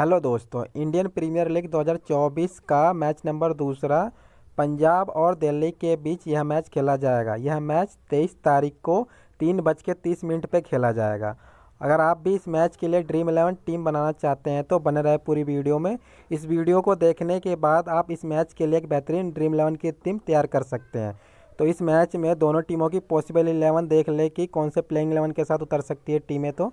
hello दोस्तों Indian premiere league 2024 का match number दूसरा पंजाब और दिल्ली के बीच यह मैच खेला जाएगा यह मैच 23 तारीख को तीन बज के तीस मिनट पर खेला जाएगा अगर आप भी इस मैच के लिए ड्रीम इलेवन टीम बनाना चाहते हैं तो बने रहे पूरी वीडियो में इस वीडियो को देखने के बाद आप इस मैच के लिए एक बेहतरीन ड्रीम इलेवन की टीम तैयार कर सकते हैं तो इस मैच में दोनों टीमों की पॉसिबल इलेवन देख ले कि कौन से प्लेइंग इलेवन के साथ उतर सकती है टीमें तो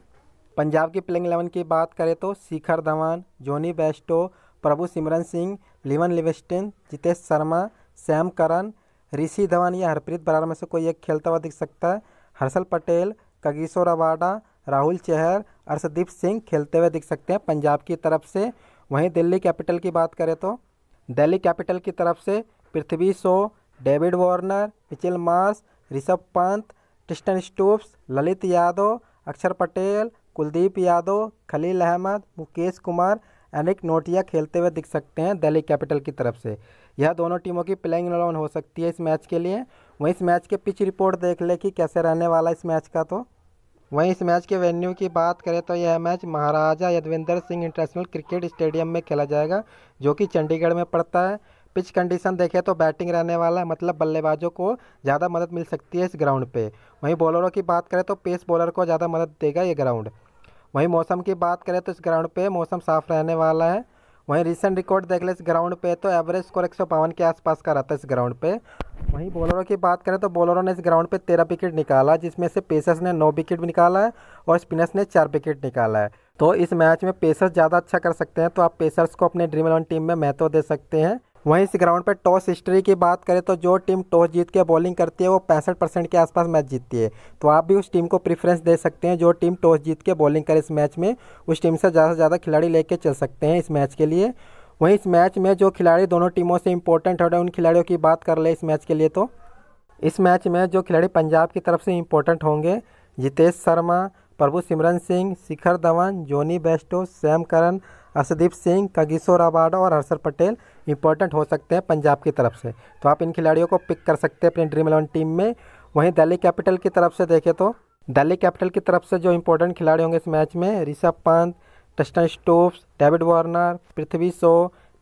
पंजाब की प्लेइंग इलेवन की बात करें तो Shikhar Dhawan Jonny Bairstow Prabhsimran Singh Liam Livingstone Jitesh Sharma Sam Curran Rishi Dhawan या हरप्रीत बरार में से कोई एक खेलता हुआ दिख सकता है हर्षल पटेल कगिशोर अवाडा राहुल चेहर अर्शदीप सिंह खेलते हुए दिख सकते हैं पंजाब की तरफ से वहीं दिल्ली कैपिटल की बात करें तो दिल्ली कैपिटल की तरफ से Prithvi Shaw David Warner Mitchell Marsh Rishabh Pant Tristan Stubbs Lalit Yadav Axar Patel Kuldeep Yadav Khalil Ahmad Mukesh Kumar Anik नोटिया खेलते हुए दिख सकते हैं दिल्ली कैपिटल की तरफ से यह दोनों टीमों की प्लेइंग इलेवन हो सकती है इस मैच के लिए वहीं इस मैच के पिच रिपोर्ट देख ले कि कैसे रहने वाला इस मैच का तो वहीं इस मैच के वेन्यू की बात करें तो यह match Maharaja Yadavindra Singh international cricket stadium में खेला जाएगा जो कि चंडीगढ़ में पड़ता है पिच कंडीशन देखें तो बैटिंग रहने वाला है मतलब बल्लेबाजों को ज़्यादा मदद मिल सकती है इस ग्राउंड पे वहीं बॉलरों की बात करें तो पेस बॉलर को ज़्यादा मदद देगा ये ग्राउंड वहीं मौसम की बात करें तो इस ग्राउंड पे मौसम साफ रहने वाला है वहीं रिसेंट रिकॉर्ड देख लें इस ग्राउंड पे तो एवरेज स्कोर एक के आसपास का रहता है इस ग्राउंड पे वहीं बॉलरों की बात करें तो बॉलरों ने इस ग्राउंड पे तेरह विकेट निकाला जिसमें से पेसर्स ने नौ विकेट निकाला है और स्पिनर्स ने चार विकेट निकाला है तो इस मैच में पेसर्स ज़्यादा अच्छा कर सकते हैं तो आप पेसर्स को अपने ड्रीम इलेवन टीम में महत्व दे सकते हैं वहीं इस ग्राउंड पर टॉस हिस्ट्री की बात करें तो जो टीम टॉस जीत के बॉलिंग करती है वो पैंसठ परसेंट के आसपास मैच जीतती है तो आप भी उस टीम को प्रेफरेंस दे सकते हैं जो टीम टॉस जीत के बॉलिंग करे इस मैच में उस टीम से ज़्यादा से ज़्यादा खिलाड़ी लेके चल सकते हैं इस मैच के लिए वहीं इस मैच में जो खिलाड़ी दोनों टीमों से इंपॉर्टेंट हो रहे हैं उन खिलाड़ियों की बात कर ले इस मैच के लिए तो इस मैच में जो खिलाड़ी पंजाब की तरफ से इंपॉर्टेंट होंगे Jitesh Sharma Prabhsimran Singh Shikhar Dhawan Jonny Bairstow Sam Curran Arshdeep Singh Kagiso Rabada और हर्षर पटेल इंपॉर्टेंट हो सकते हैं पंजाब की तरफ से तो आप इन खिलाड़ियों को पिक कर सकते हैं अपनी ड्रीम इलेवन टीम में वहीं दिल्ली कैपिटल की तरफ से देखें तो दिल्ली कैपिटल की तरफ से जो इंपॉर्टेंट खिलाड़ी होंगे इस मैच में Rishabh Pant Tristan Stubbs David Warner Prithvi Shaw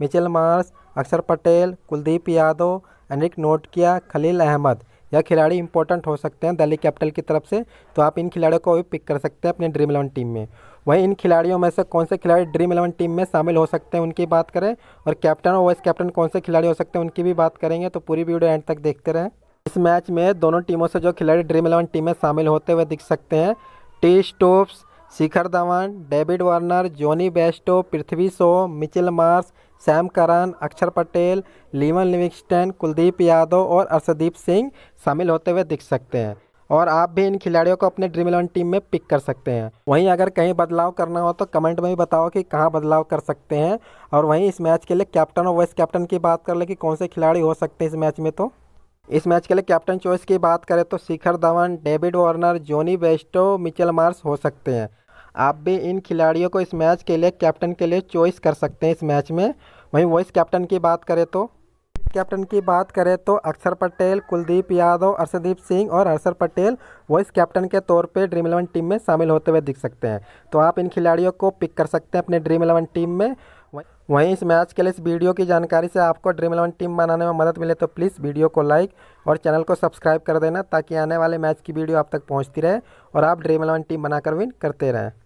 Mitchell Marsh Axar Patel Kuldeep Yadav Anik नोटकिया Khalil Ahmad यह खिलाड़ी इंपॉर्टेंट हो सकते हैं दिल्ली कैपिटल की तरफ से तो आप इन खिलाड़ियों को भी पिक कर सकते हैं अपने ड्रीम इलेवन टीम में वहीं इन खिलाड़ियों में से कौन से खिलाड़ी ड्रीम इलेवन टीम में शामिल हो सकते हैं उनकी बात करें और कैप्टन और वाइस कैप्टन कौन से खिलाड़ी हो सकते हैं उनकी भी बात करेंगे तो पूरी वीडियो एंड तक देखते रहें इस मैच में दोनों टीमों से जो खिलाड़ी ड्रीम इलेवन टीम में शामिल होते हुए दिख सकते हैं T Stubbs Shikhar Dhawan David Warner Jonny Bairstow Prithvi Shaw Mitchell Marsh Sam Curran Axar Patel Liam Livingstone Kuldeep Yadav और अर्शदीप सिंह शामिल होते हुए दिख सकते हैं और आप भी इन खिलाड़ियों को अपने ड्रीम इलेवन टीम में पिक कर सकते हैं वहीं अगर कहीं बदलाव करना हो तो कमेंट में भी बताओ कि कहाँ बदलाव कर सकते हैं और वहीं इस मैच के लिए कैप्टन और वाइस कैप्टन की बात कर ले कि कौन से खिलाड़ी हो सकते हैं इस मैच में तो इस मैच के लिए कैप्टन चॉइस की बात करें तो Shikhar Dhawan David Warner Jonny Bairstow Mitchell Marsh हो सकते हैं आप भी इन खिलाड़ियों को इस मैच के लिए कैप्टन के लिए चॉइस कर सकते हैं इस मैच में वहीं वॉइस कैप्टन की बात करें तो कैप्टन की बात करें तो अक्षर पटेल कुलदीप यादव अर्षदीप सिंह और हर्षर पटेल वॉइस कैप्टन के तौर पे ड्रीम इलेवन टीम में शामिल होते हुए दिख सकते हैं तो आप इन खिलाड़ियों को पिक कर सकते हैं अपने ड्रीम इलेवन टीम में वहीं इस मैच के लिए इस वीडियो की जानकारी से आपको ड्रीम इलेवन टीम बनाने में मदद मिले तो प्लीज़ वीडियो को लाइक और चैनल को सब्सक्राइब कर देना ताकि आने वाले मैच की वीडियो आप तक पहुँचती रहे और आप ड्रीम इलेवन टीम बनाकर विन करते रहें